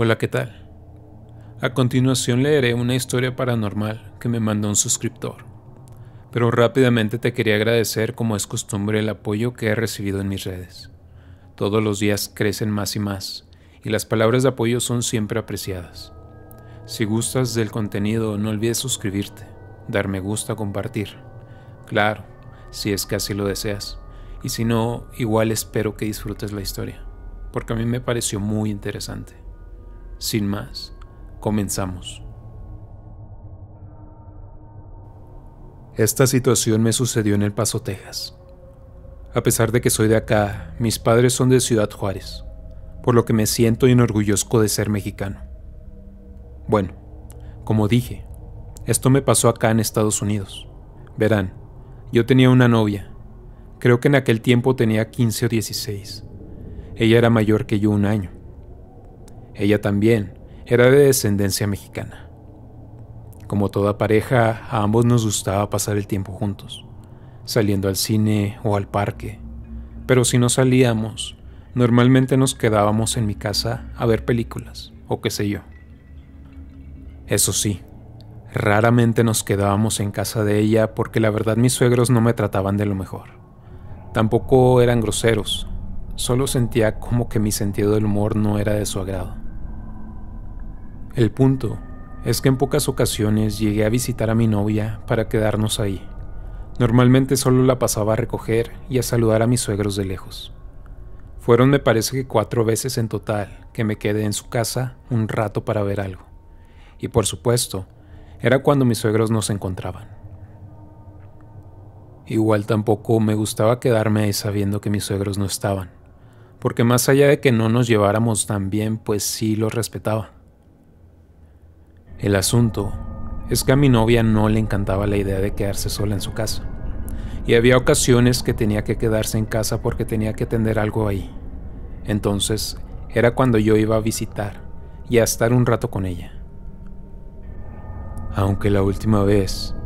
Hola, ¿qué tal? A continuación leeré una historia paranormal que me mandó un suscriptor, pero rápidamente te quería agradecer como es costumbre el apoyo que he recibido en mis redes. Todos los días crecen más y más, y las palabras de apoyo son siempre apreciadas. Si gustas del contenido, no olvides suscribirte, dar me gusta, compartir. Claro, si es que así lo deseas. Y si no, igual espero que disfrutes la historia, porque a mí me pareció muy interesante. Sin más, comenzamos. Esta situación me sucedió en El Paso, Texas. A pesar de que soy de acá, mis padres son de Ciudad Juárez, por lo que me siento inorgulloso de ser mexicano. Bueno, como dije, esto me pasó acá en Estados Unidos. Verán, yo tenía una novia. Creo que en aquel tiempo tenía 15 o 16. Ella era mayor que yo un año. Ella también era de descendencia mexicana. Como toda pareja, a ambos nos gustaba pasar el tiempo juntos, saliendo al cine o al parque. Pero si no salíamos, normalmente nos quedábamos en mi casa a ver películas, o qué sé yo. Eso sí, raramente nos quedábamos en casa de ella porque la verdad mis suegros no me trataban de lo mejor. Tampoco eran groseros, solo sentía como que mi sentido del humor no era de su agrado. El punto es que en pocas ocasiones llegué a visitar a mi novia para quedarnos ahí. Normalmente solo la pasaba a recoger y a saludar a mis suegros de lejos. Fueron me parece que cuatro veces en total que me quedé en su casa un rato para ver algo. Y por supuesto, era cuando mis suegros se encontraban. Igual tampoco me gustaba quedarme ahí sabiendo que mis suegros no estaban, porque más allá de que no nos lleváramos tan bien, pues sí los respetaba. El asunto es que a mi novia no le encantaba la idea de quedarse sola en su casa. Y había ocasiones que tenía que quedarse en casa porque tenía que atender algo ahí. Entonces era cuando yo iba a visitar y a estar un rato con ella. Aunque la última vez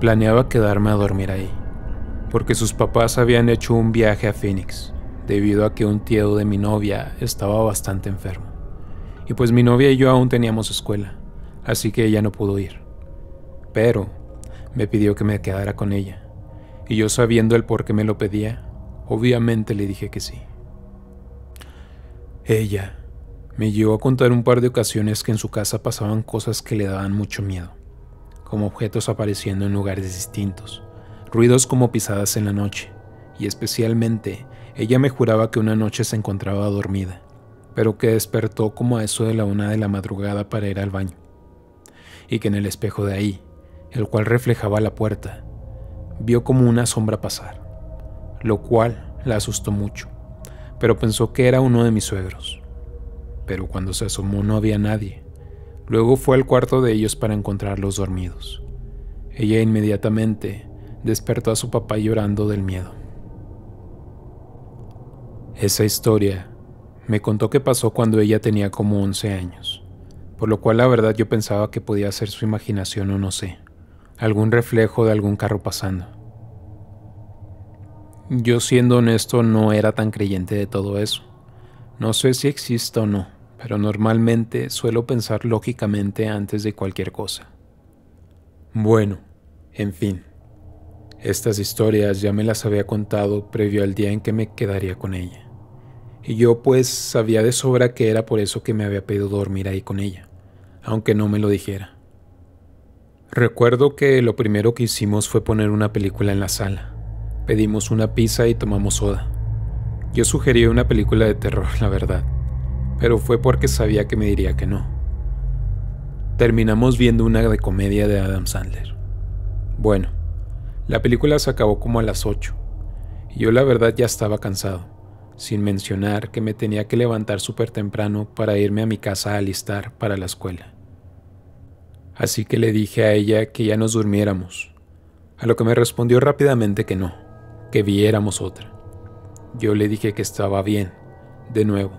planeaba quedarme a dormir ahí, porque sus papás habían hecho un viaje a Phoenix debido a que un tío de mi novia estaba bastante enfermo. Y pues mi novia y yo aún teníamos escuela así que ella no pudo ir. Pero me pidió que me quedara con ella, y yo sabiendo el por qué me lo pedía, obviamente le dije que sí. Ella me llevó a contar un par de ocasiones que en su casa pasaban cosas que le daban mucho miedo, como objetos apareciendo en lugares distintos, ruidos como pisadas en la noche, y especialmente ella me juraba que una noche se encontraba dormida, pero que despertó como a eso de la una de la madrugada para ir al baño y que en el espejo de ahí, el cual reflejaba la puerta, vio como una sombra pasar, lo cual la asustó mucho, pero pensó que era uno de mis suegros. Pero cuando se asomó no había nadie. Luego fue al cuarto de ellos para encontrarlos dormidos. Ella inmediatamente despertó a su papá llorando del miedo. Esa historia me contó que pasó cuando ella tenía como 11 años por lo cual la verdad yo pensaba que podía ser su imaginación o no sé, algún reflejo de algún carro pasando. Yo siendo honesto no era tan creyente de todo eso. No sé si exista o no, pero normalmente suelo pensar lógicamente antes de cualquier cosa. Bueno, en fin. Estas historias ya me las había contado previo al día en que me quedaría con ella. Y yo pues sabía de sobra que era por eso que me había pedido dormir ahí con ella aunque no me lo dijera. Recuerdo que lo primero que hicimos fue poner una película en la sala. Pedimos una pizza y tomamos soda. Yo sugerí una película de terror, la verdad, pero fue porque sabía que me diría que no. Terminamos viendo una de comedia de Adam Sandler. Bueno, la película se acabó como a las 8 y yo la verdad ya estaba cansado sin mencionar que me tenía que levantar súper temprano para irme a mi casa a alistar para la escuela. Así que le dije a ella que ya nos durmiéramos, a lo que me respondió rápidamente que no, que viéramos otra. Yo le dije que estaba bien, de nuevo,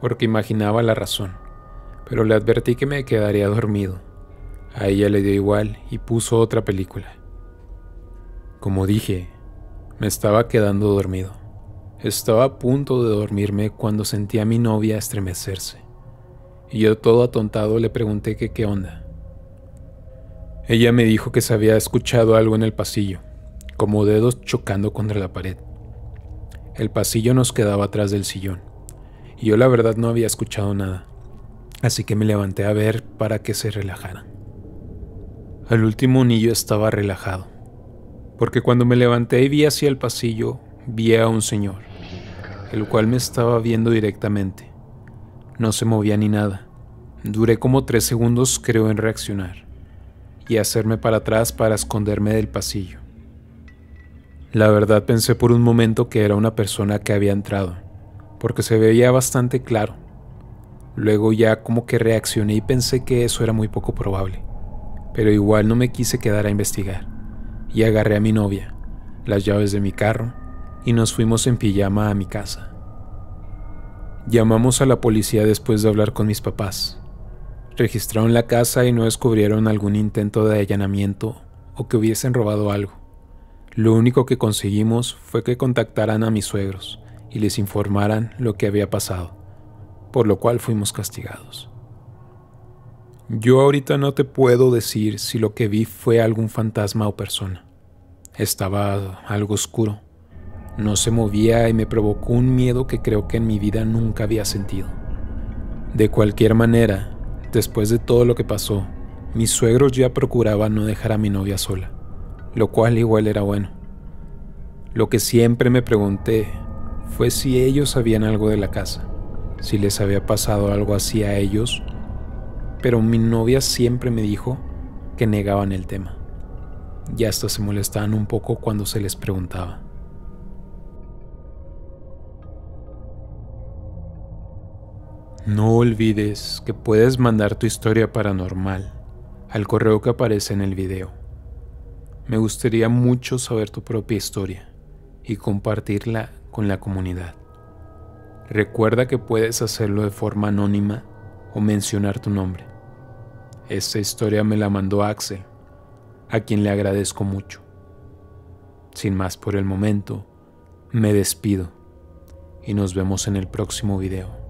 porque imaginaba la razón, pero le advertí que me quedaría dormido. A ella le dio igual y puso otra película. Como dije, me estaba quedando dormido. Estaba a punto de dormirme cuando sentí a mi novia estremecerse, y yo todo atontado le pregunté que qué onda. Ella me dijo que se había escuchado algo en el pasillo, como dedos chocando contra la pared. El pasillo nos quedaba atrás del sillón, y yo la verdad no había escuchado nada, así que me levanté a ver para que se relajara. Al último anillo estaba relajado, porque cuando me levanté y vi hacia el pasillo, vi a un señor, el cual me estaba viendo directamente. No se movía ni nada. Duré como tres segundos creo en reaccionar y hacerme para atrás para esconderme del pasillo. La verdad pensé por un momento que era una persona que había entrado, porque se veía bastante claro. Luego ya como que reaccioné y pensé que eso era muy poco probable, pero igual no me quise quedar a investigar, y agarré a mi novia, las llaves de mi carro, y nos fuimos en pijama a mi casa. Llamamos a la policía después de hablar con mis papás. Registraron la casa y no descubrieron algún intento de allanamiento o que hubiesen robado algo. Lo único que conseguimos fue que contactaran a mis suegros y les informaran lo que había pasado, por lo cual fuimos castigados. Yo ahorita no te puedo decir si lo que vi fue algún fantasma o persona. Estaba algo oscuro no se movía y me provocó un miedo que creo que en mi vida nunca había sentido. De cualquier manera, después de todo lo que pasó, mis suegros ya procuraban no dejar a mi novia sola, lo cual igual era bueno. Lo que siempre me pregunté fue si ellos sabían algo de la casa, si les había pasado algo así a ellos, pero mi novia siempre me dijo que negaban el tema. Y hasta se molestaban un poco cuando se les preguntaba. No olvides que puedes mandar tu historia paranormal al correo que aparece en el video. Me gustaría mucho saber tu propia historia y compartirla con la comunidad. Recuerda que puedes hacerlo de forma anónima o mencionar tu nombre. Esta historia me la mandó Axel, a quien le agradezco mucho. Sin más por el momento, me despido y nos vemos en el próximo video.